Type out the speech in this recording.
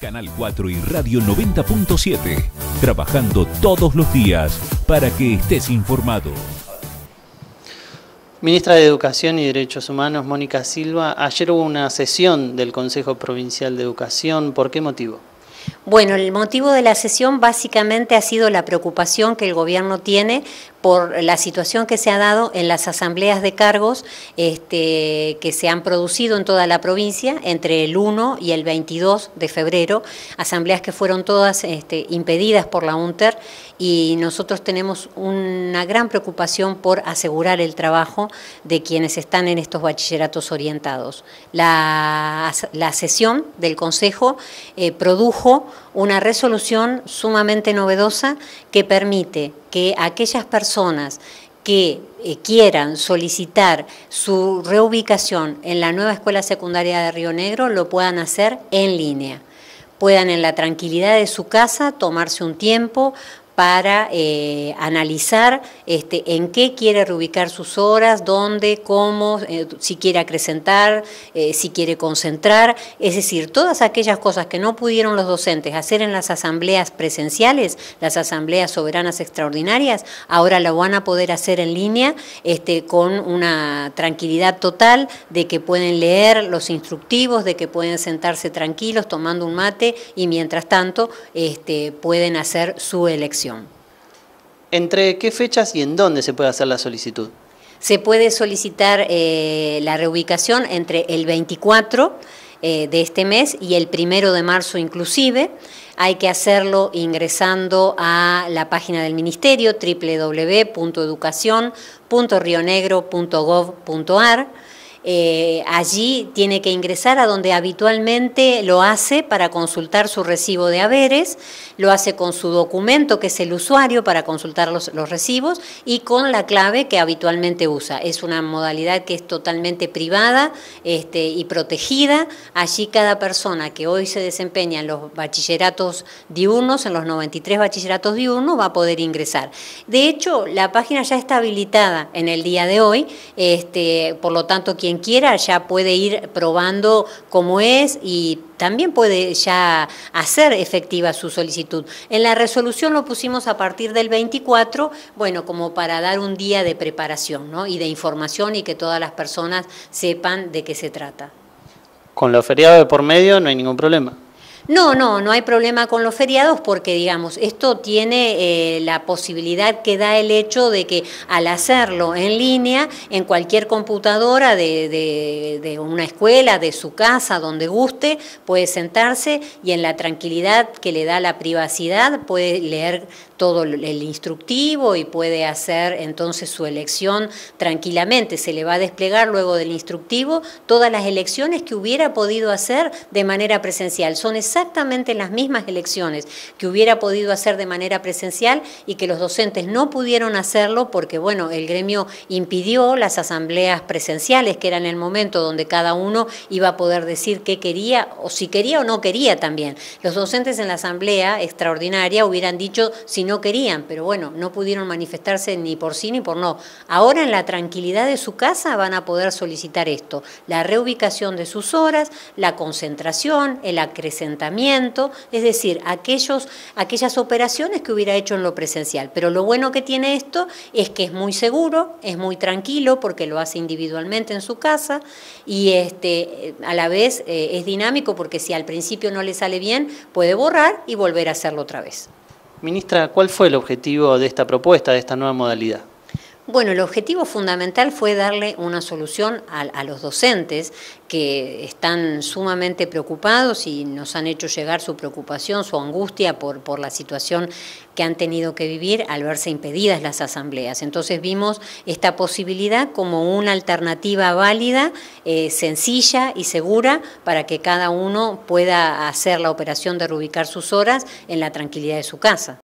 Canal 4 y Radio 90.7, trabajando todos los días para que estés informado. Ministra de Educación y Derechos Humanos, Mónica Silva, ayer hubo una sesión del Consejo Provincial de Educación, ¿por qué motivo? Bueno, el motivo de la sesión básicamente ha sido la preocupación que el gobierno tiene por la situación que se ha dado en las asambleas de cargos este, que se han producido en toda la provincia entre el 1 y el 22 de febrero, asambleas que fueron todas este, impedidas por la UNTER y nosotros tenemos una gran preocupación por asegurar el trabajo de quienes están en estos bachilleratos orientados. La, sesión del Consejo eh, produjo una resolución sumamente novedosa que permite que aquellas personas que eh, quieran solicitar su reubicación en la nueva escuela secundaria de Río Negro lo puedan hacer en línea puedan en la tranquilidad de su casa tomarse un tiempo para eh, analizar este, en qué quiere reubicar sus horas, dónde, cómo, eh, si quiere acrecentar, eh, si quiere concentrar. Es decir, todas aquellas cosas que no pudieron los docentes hacer en las asambleas presenciales, las asambleas soberanas extraordinarias, ahora lo van a poder hacer en línea este, con una tranquilidad total de que pueden leer los instructivos, de que pueden sentarse tranquilos tomando un mate y mientras tanto este, pueden hacer su elección. ¿Entre qué fechas y en dónde se puede hacer la solicitud? Se puede solicitar eh, la reubicación entre el 24 eh, de este mes y el primero de marzo inclusive. Hay que hacerlo ingresando a la página del Ministerio www.educación.rionegro.gov.ar eh, allí tiene que ingresar a donde habitualmente lo hace para consultar su recibo de haberes, lo hace con su documento, que es el usuario, para consultar los, recibos, y con la clave que habitualmente usa. Es una modalidad que es totalmente privada este, y protegida. Allí cada persona que hoy se desempeña en los bachilleratos diurnos, en los 93 bachilleratos diurnos, va a poder ingresar. De hecho, la página ya está habilitada en el día de hoy, este, por lo tanto, quien quien quiera ya puede ir probando cómo es y también puede ya hacer efectiva su solicitud. En la resolución lo pusimos a partir del 24, bueno, como para dar un día de preparación y de información y que todas las personas sepan de qué se trata. Con lo feriado de por medio no hay ningún problema. No, no, no hay problema con los feriados porque, digamos, esto tiene eh, la posibilidad que da el hecho de que al hacerlo en línea, en cualquier computadora de, una escuela, de su casa, donde guste, puede sentarse y en la tranquilidad que le da la privacidad puede leer todo el instructivo y puede hacer entonces su elección tranquilamente. Se le va a desplegar luego del instructivo todas las elecciones que hubiera podido hacer de manera presencial. Son exactamente las mismas elecciones que hubiera podido hacer de manera presencial y que los docentes no pudieron hacerlo porque, bueno, el gremio impidió las asambleas presenciales, que eran el momento donde cada uno iba a poder decir qué quería o si quería o no quería también. Los docentes en la asamblea extraordinaria hubieran dicho si no querían, pero bueno, no pudieron manifestarse ni por sí ni por no. Ahora en la tranquilidad de su casa van a poder solicitar esto, la reubicación de sus horas, la concentración, el acrecentamiento es decir, aquellos, aquellas operaciones que hubiera hecho en lo presencial. Pero lo bueno que tiene esto es que es muy seguro, es muy tranquilo porque lo hace individualmente en su casa y este, a la vez eh, es dinámico porque si al principio no le sale bien, puede borrar y volver a hacerlo otra vez. Ministra, ¿cuál fue el objetivo de esta propuesta, de esta nueva modalidad? Bueno, el objetivo fundamental fue darle una solución a, los docentes que están sumamente preocupados y nos han hecho llegar su preocupación, su angustia por, por la situación que han tenido que vivir al verse impedidas las asambleas. Entonces vimos esta posibilidad como una alternativa válida, eh, sencilla y segura para que cada uno pueda hacer la operación de reubicar sus horas en la tranquilidad de su casa.